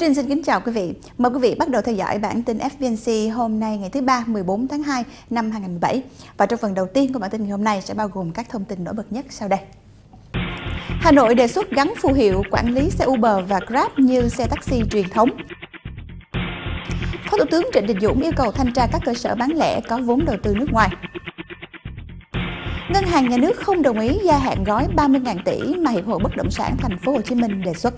Trinh xin kính chào quý vị. Mời quý vị bắt đầu theo dõi bản tin FBNC hôm nay ngày thứ ba 14 tháng 2 năm 2017. Và trong phần đầu tiên của bản tin ngày hôm nay sẽ bao gồm các thông tin nổi bật nhất sau đây. Hà Nội đề xuất gắn phù hiệu quản lý xe Uber và Grab như xe taxi truyền thống. Phó Thủ tướng Trịnh Đình Dũng yêu cầu thanh tra các cơ sở bán lẻ có vốn đầu tư nước ngoài. Ngân hàng nhà nước không đồng ý gia hạn gói 30.000 tỷ mà Hiệp hội Bất động sản Thành phố Hồ Chí Minh đề xuất.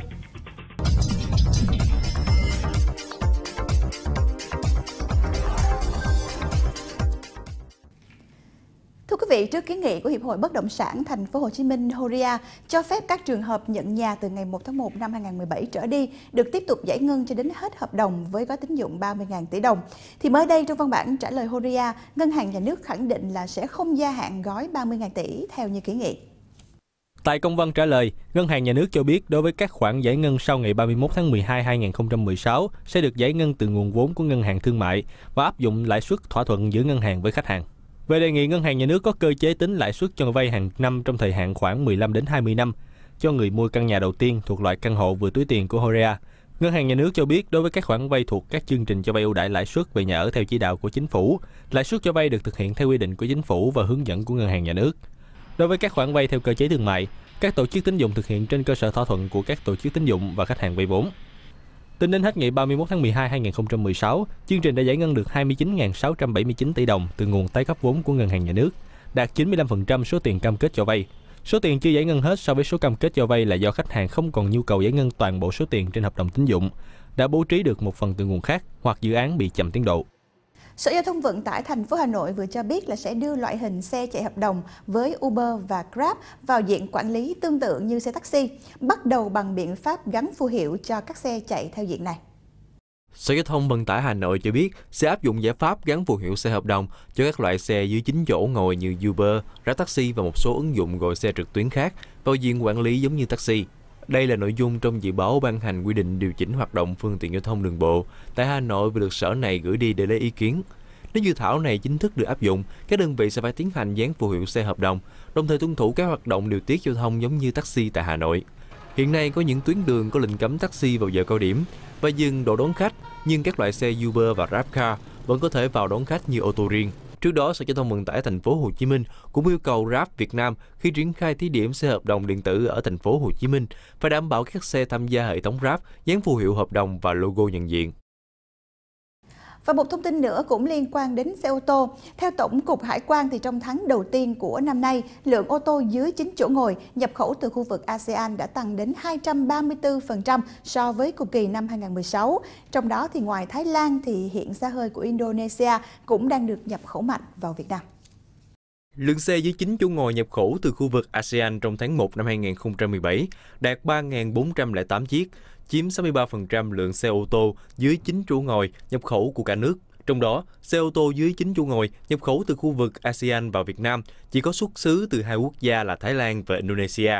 vị, trước kiến nghị của Hiệp hội Bất động sản Thành phố Hồ Chí Minh Horia cho phép các trường hợp nhận nhà từ ngày 1 tháng 1 năm 2017 trở đi được tiếp tục giải ngân cho đến hết hợp đồng với gói tín dụng 30.000 tỷ đồng, thì mới đây trong văn bản trả lời Horia, ngân hàng nhà nước khẳng định là sẽ không gia hạn gói 30.000 tỷ theo như kiến nghị. Tại công văn trả lời, Ngân hàng Nhà nước cho biết đối với các khoản giải ngân sau ngày 31 tháng 12 2016 sẽ được giải ngân từ nguồn vốn của ngân hàng thương mại và áp dụng lãi suất thỏa thuận giữa ngân hàng với khách hàng về đề nghị ngân hàng nhà nước có cơ chế tính lãi suất cho vay hàng năm trong thời hạn khoảng 15 đến 20 năm cho người mua căn nhà đầu tiên thuộc loại căn hộ vừa túi tiền của Horea. Ngân hàng nhà nước cho biết đối với các khoản vay thuộc các chương trình cho vay ưu đãi lãi suất về nhà ở theo chỉ đạo của chính phủ, lãi suất cho vay được thực hiện theo quy định của chính phủ và hướng dẫn của ngân hàng nhà nước. Đối với các khoản vay theo cơ chế thương mại, các tổ chức tín dụng thực hiện trên cơ sở thỏa thuận của các tổ chức tín dụng và khách hàng vay vốn. Tính đến hết ngày 31 tháng 12 năm 2016, chương trình đã giải ngân được 29.679 tỷ đồng từ nguồn tái cấp vốn của ngân hàng nhà nước, đạt 95% số tiền cam kết cho vay. Số tiền chưa giải ngân hết so với số cam kết cho vay là do khách hàng không còn nhu cầu giải ngân toàn bộ số tiền trên hợp đồng tín dụng, đã bố trí được một phần từ nguồn khác hoặc dự án bị chậm tiến độ. Sở Giao thông Vận tải thành phố Hà Nội vừa cho biết là sẽ đưa loại hình xe chạy hợp đồng với Uber và Grab vào diện quản lý tương tự như xe taxi, bắt đầu bằng biện pháp gắn phù hiệu cho các xe chạy theo diện này. Sở Giao thông Vận tải Hà Nội cho biết sẽ áp dụng giải pháp gắn phù hiệu xe hợp đồng cho các loại xe dưới 9 chỗ ngồi như Uber, Grab taxi và một số ứng dụng gọi xe trực tuyến khác vào diện quản lý giống như taxi. Đây là nội dung trong dự báo ban hành quy định điều chỉnh hoạt động phương tiện giao thông đường bộ tại Hà Nội vừa được sở này gửi đi để lấy ý kiến. Nếu dự thảo này chính thức được áp dụng, các đơn vị sẽ phải tiến hành dán phù hiệu xe hợp đồng, đồng thời tuân thủ các hoạt động điều tiết giao thông giống như taxi tại Hà Nội. Hiện nay có những tuyến đường có lệnh cấm taxi vào giờ cao điểm và dừng đổ đón khách, nhưng các loại xe Uber và Grabcar vẫn có thể vào đón khách như ô tô riêng. Trước đó, Sở Giao thông Vận tải thành phố Hồ Chí Minh cũng yêu cầu Grab Việt Nam khi triển khai thí điểm xe hợp đồng điện tử ở thành phố Hồ Chí Minh phải đảm bảo các xe tham gia hệ thống Grab dán phù hiệu hợp đồng và logo nhận diện. Và một thông tin nữa cũng liên quan đến xe ô tô. Theo Tổng cục Hải quan thì trong tháng đầu tiên của năm nay, lượng ô tô dưới 9 chỗ ngồi nhập khẩu từ khu vực ASEAN đã tăng đến 234% so với cùng kỳ năm 2016. Trong đó thì ngoài Thái Lan thì hiện xa hơi của Indonesia cũng đang được nhập khẩu mạnh vào Việt Nam. Lượng xe dưới 9 chỗ ngồi nhập khẩu từ khu vực ASEAN trong tháng 1 năm 2017 đạt 3.408 chiếc, chiếm 63% lượng xe ô tô dưới 9 chỗ ngồi nhập khẩu của cả nước. Trong đó, xe ô tô dưới 9 chỗ ngồi nhập khẩu từ khu vực ASEAN vào Việt Nam chỉ có xuất xứ từ hai quốc gia là Thái Lan và Indonesia.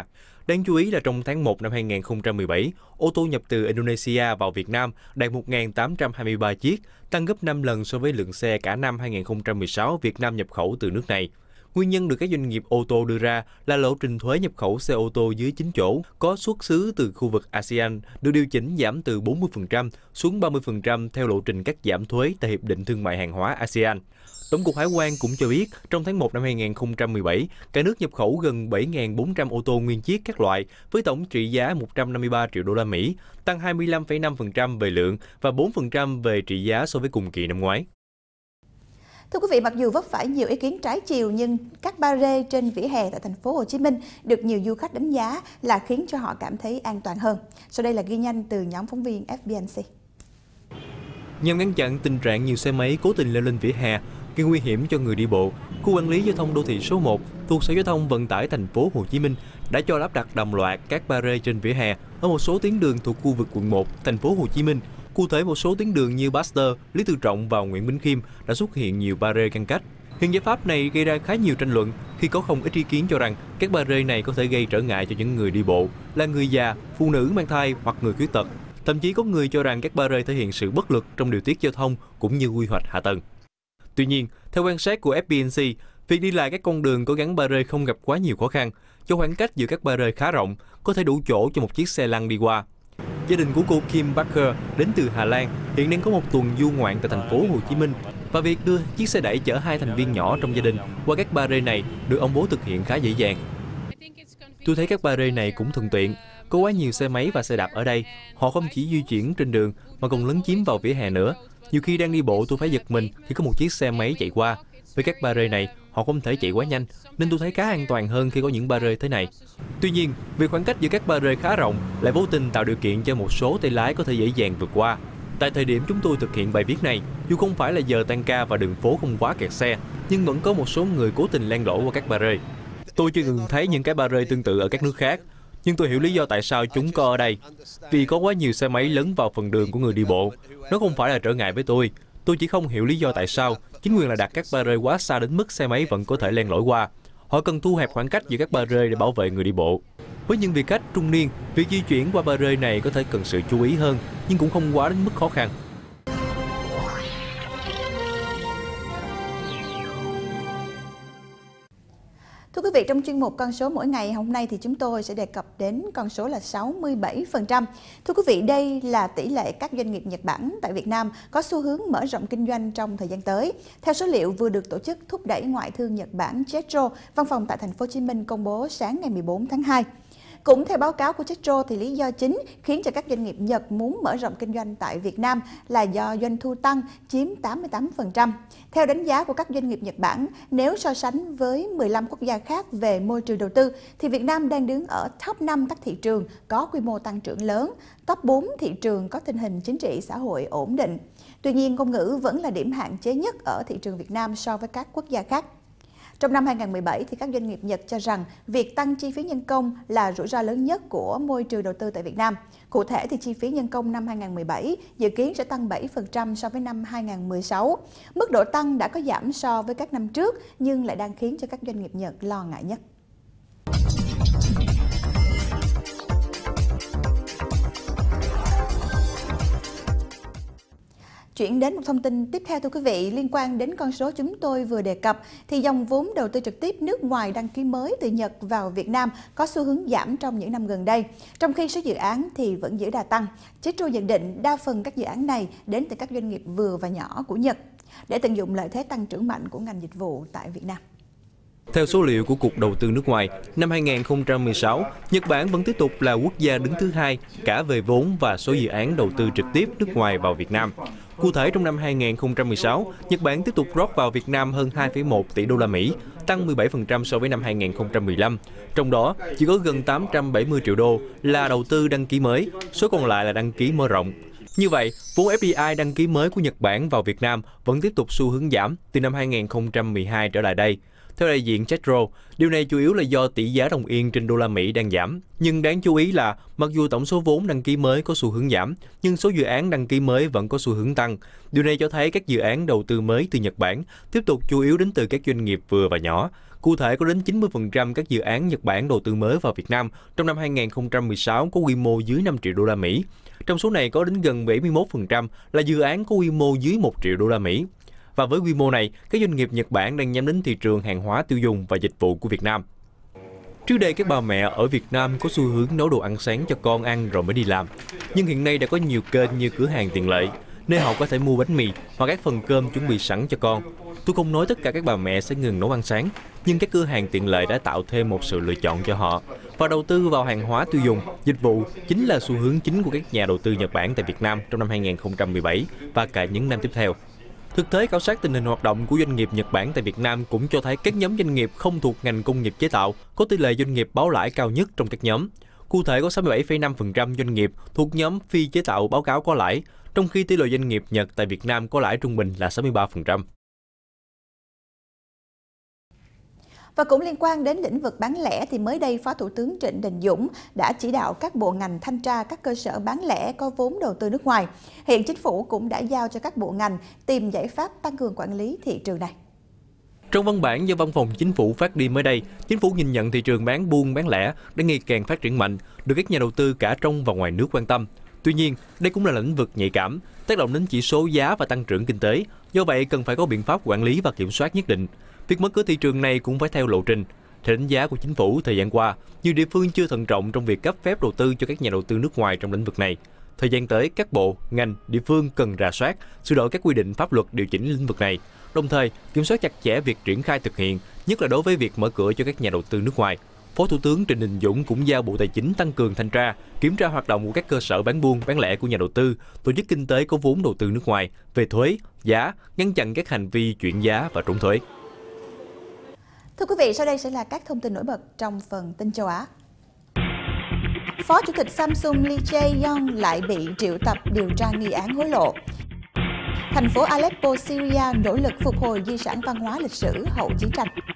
Đáng chú ý là trong tháng 1 năm 2017, ô tô nhập từ Indonesia vào Việt Nam đạt 1.823 chiếc, tăng gấp 5 lần so với lượng xe cả năm 2016 Việt Nam nhập khẩu từ nước này. Nguyên nhân được các doanh nghiệp ô tô đưa ra là lộ trình thuế nhập khẩu xe ô tô dưới 9 chỗ có xuất xứ từ khu vực ASEAN được điều chỉnh giảm từ 40% xuống 30% theo lộ trình cắt giảm thuế tại Hiệp định Thương mại Hàng hóa ASEAN. Tổng cục Hải quan cũng cho biết, trong tháng 1 năm 2017, cả nước nhập khẩu gần 7.400 ô tô nguyên chiếc các loại với tổng trị giá 153 triệu đô la Mỹ, tăng 25,5% về lượng và 4% về trị giá so với cùng kỳ năm ngoái. Thưa quý vị, mặc dù vấp phải nhiều ý kiến trái chiều nhưng các ba rê trên vỉa hè tại thành phố Hồ Chí Minh được nhiều du khách đánh giá là khiến cho họ cảm thấy an toàn hơn. Sau đây là ghi nhanh từ nhóm phóng viên FBNC. Nhằm ngăn chặn tình trạng nhiều xe máy cố tình leo lên vỉa hè gây nguy hiểm cho người đi bộ, khu quản lý giao thông đô thị số 1 thuộc Sở Giao thông Vận tải thành phố Hồ Chí Minh đã cho lắp đặt đồng loạt các ba rê trên vỉa hè ở một số tuyến đường thuộc khu vực quận 1 thành phố Hồ Chí Minh Cụ thể, một số tuyến đường như Baxter, Lý Tự Trọng và Nguyễn Minh Khiêm đã xuất hiện nhiều barrier ngăn cách. Hiện giải pháp này gây ra khá nhiều tranh luận khi có không ít ý kiến cho rằng các barrier này có thể gây trở ngại cho những người đi bộ, là người già, phụ nữ mang thai hoặc người khuyết tật. Thậm chí có người cho rằng các barrier thể hiện sự bất lực trong điều tiết giao thông cũng như quy hoạch hạ tầng. Tuy nhiên, theo quan sát của FBNC, việc đi lại các con đường có gắn barrier không gặp quá nhiều khó khăn, do khoảng cách giữa các barrier khá rộng, có thể đủ chỗ cho một chiếc xe lăn đi qua. Gia đình của cô Kim Barker đến từ Hà Lan, hiện đang có một tuần du ngoạn tại thành phố Hồ Chí Minh và việc đưa chiếc xe đẩy chở hai thành viên nhỏ trong gia đình qua các ba rê này được ông bố thực hiện khá dễ dàng. Tôi thấy các ba rê này cũng thuận tiện. Có quá nhiều xe máy và xe đạp ở đây. Họ không chỉ di chuyển trên đường mà còn lấn chiếm vào vỉa hè nữa. Nhiều khi đang đi bộ tôi phải giật mình khi có một chiếc xe máy chạy qua. Với các ba rê này, họ không thể chạy quá nhanh, nên tôi thấy khá an toàn hơn khi có những ba rê thế này. Tuy nhiên, việc khoảng cách giữa các ba rê khá rộng lại vô tình tạo điều kiện cho một số tay lái có thể dễ dàng vượt qua. Tại thời điểm chúng tôi thực hiện bài viết này, dù không phải là giờ tan ca và đường phố không quá kẹt xe, nhưng vẫn có một số người cố tình len lỏi qua các ba rê. Tôi chưa từng thấy những cái ba rê tương tự ở các nước khác, nhưng tôi hiểu lý do tại sao chúng có ở đây. Vì có quá nhiều xe máy lấn vào phần đường của người đi bộ. Nó không phải là trở ngại với tôi. Tôi chỉ không hiểu lý do tại sao Chính quyền là đặt các barrier quá xa đến mức xe máy vẫn có thể len lỏi qua. Họ cần thu hẹp khoảng cách giữa các barrier để bảo vệ người đi bộ. Với những vị khách trung niên, việc di chuyển qua barrier này có thể cần sự chú ý hơn, nhưng cũng không quá đến mức khó khăn. quý vị, trong chuyên mục con số mỗi ngày hôm nay thì chúng tôi sẽ đề cập đến con số là 67%. Thưa quý vị, đây là tỷ lệ các doanh nghiệp Nhật Bản tại Việt Nam có xu hướng mở rộng kinh doanh trong thời gian tới. Theo số liệu vừa được tổ chức thúc đẩy ngoại thương Nhật Bản Jetro, văn phòng tại thành phố Hồ Chí Minh công bố sáng ngày 14 tháng 2. Cũng theo báo cáo của Jetro thì lý do chính khiến cho các doanh nghiệp Nhật muốn mở rộng kinh doanh tại Việt Nam là do doanh thu tăng chiếm 88%. Theo đánh giá của các doanh nghiệp Nhật Bản, nếu so sánh với 15 quốc gia khác về môi trường đầu tư thì Việt Nam đang đứng ở top 5 các thị trường có quy mô tăng trưởng lớn, top 4 thị trường có tình hình chính trị xã hội ổn định. Tuy nhiên, ngôn ngữ vẫn là điểm hạn chế nhất ở thị trường Việt Nam so với các quốc gia khác. Trong năm 2017, thì các doanh nghiệp Nhật cho rằng việc tăng chi phí nhân công là rủi ro lớn nhất của môi trường đầu tư tại Việt Nam. Cụ thể, thì chi phí nhân công năm 2017 dự kiến sẽ tăng 7% so với năm 2016. Mức độ tăng đã có giảm so với các năm trước nhưng lại đang khiến cho các doanh nghiệp Nhật lo ngại nhất. Chuyển đến một thông tin tiếp theo thưa quý vị liên quan đến con số chúng tôi vừa đề cập thì dòng vốn đầu tư trực tiếp nước ngoài đăng ký mới từ Nhật vào Việt Nam có xu hướng giảm trong những năm gần đây, trong khi số dự án thì vẫn giữ đà tăng. Chết trôi nhận định đa phần các dự án này đến từ các doanh nghiệp vừa và nhỏ của Nhật để tận dụng lợi thế tăng trưởng mạnh của ngành dịch vụ tại Việt Nam. Theo số liệu của Cục Đầu tư nước ngoài, năm 2016, Nhật Bản vẫn tiếp tục là quốc gia đứng thứ hai cả về vốn và số dự án đầu tư trực tiếp nước ngoài vào Việt Nam. Cụ thể trong năm 2016, Nhật Bản tiếp tục rót vào Việt Nam hơn 2,1 tỷ đô la Mỹ, tăng 17% so với năm 2015. Trong đó, chỉ có gần 870 triệu đô là đầu tư đăng ký mới, số còn lại là đăng ký mở rộng. Như vậy, vốn FDI đăng ký mới của Nhật Bản vào Việt Nam vẫn tiếp tục xu hướng giảm từ năm 2012 trở lại đây. Theo đại diện Jetro, điều này chủ yếu là do tỷ giá đồng yên trên đô la Mỹ đang giảm. Nhưng đáng chú ý là, mặc dù tổng số vốn đăng ký mới có xu hướng giảm, nhưng số dự án đăng ký mới vẫn có xu hướng tăng. Điều này cho thấy các dự án đầu tư mới từ Nhật Bản tiếp tục chủ yếu đến từ các doanh nghiệp vừa và nhỏ. Cụ thể có đến 90% các dự án Nhật Bản đầu tư mới vào Việt Nam trong năm 2016 có quy mô dưới 5 triệu đô la Mỹ. Trong số này có đến gần 71% là dự án có quy mô dưới 1 triệu đô la Mỹ. Và với quy mô này, các doanh nghiệp Nhật Bản đang nhắm đến thị trường hàng hóa tiêu dùng và dịch vụ của Việt Nam. Trước đây các bà mẹ ở Việt Nam có xu hướng nấu đồ ăn sáng cho con ăn rồi mới đi làm. Nhưng hiện nay đã có nhiều kênh như cửa hàng tiện lợi, nơi họ có thể mua bánh mì hoặc các phần cơm chuẩn bị sẵn cho con. Tôi không nói tất cả các bà mẹ sẽ ngừng nấu ăn sáng, nhưng các cửa hàng tiện lợi đã tạo thêm một sự lựa chọn cho họ. Và đầu tư vào hàng hóa tiêu dùng, dịch vụ chính là xu hướng chính của các nhà đầu tư Nhật Bản tại Việt Nam trong năm 2017 và cả những năm tiếp theo. Thực tế khảo sát tình hình hoạt động của doanh nghiệp Nhật Bản tại Việt Nam cũng cho thấy các nhóm doanh nghiệp không thuộc ngành công nghiệp chế tạo có tỷ lệ doanh nghiệp báo lãi cao nhất trong các nhóm. Cụ thể có 67,5% doanh nghiệp thuộc nhóm phi chế tạo báo cáo có lãi, trong khi tỷ lệ doanh nghiệp Nhật tại Việt Nam có lãi trung bình là 63%. Và cũng liên quan đến lĩnh vực bán lẻ thì mới đây Phó Thủ tướng Trịnh Đình Dũng đã chỉ đạo các bộ ngành thanh tra các cơ sở bán lẻ có vốn đầu tư nước ngoài. Hiện chính phủ cũng đã giao cho các bộ ngành tìm giải pháp tăng cường quản lý thị trường này. Trong văn bản do Văn phòng Chính phủ phát đi mới đây, Chính phủ nhìn nhận thị trường bán buôn bán lẻ đang ngày càng phát triển mạnh, được các nhà đầu tư cả trong và ngoài nước quan tâm. Tuy nhiên, đây cũng là lĩnh vực nhạy cảm, tác động đến chỉ số giá và tăng trưởng kinh tế. Do vậy, cần phải có biện pháp quản lý và kiểm soát nhất định. Việc mở cửa thị trường này cũng phải theo lộ trình. Theo đánh giá của chính phủ thời gian qua, nhiều địa phương chưa thận trọng trong việc cấp phép đầu tư cho các nhà đầu tư nước ngoài trong lĩnh vực này. Thời gian tới, các bộ, ngành, địa phương cần rà soát, sửa đổi các quy định pháp luật điều chỉnh lĩnh vực này, đồng thời kiểm soát chặt chẽ việc triển khai thực hiện, nhất là đối với việc mở cửa cho các nhà đầu tư nước ngoài. Phó Thủ tướng Trịnh Đình Dũng cũng giao Bộ Tài chính tăng cường thanh tra, kiểm tra hoạt động của các cơ sở bán buôn, bán lẻ của nhà đầu tư, tổ chức kinh tế có vốn đầu tư nước ngoài, về thuế, giá, ngăn chặn các hành vi chuyển giá và trốn thuế. Thưa quý vị, sau đây sẽ là các thông tin nổi bật trong phần tin châu Á. Phó Chủ tịch Samsung Lee Jae-yong lại bị triệu tập điều tra nghi án hối lộ. Thành phố Aleppo, Syria nỗ lực phục hồi di sản văn hóa lịch sử hậu chiến tranh.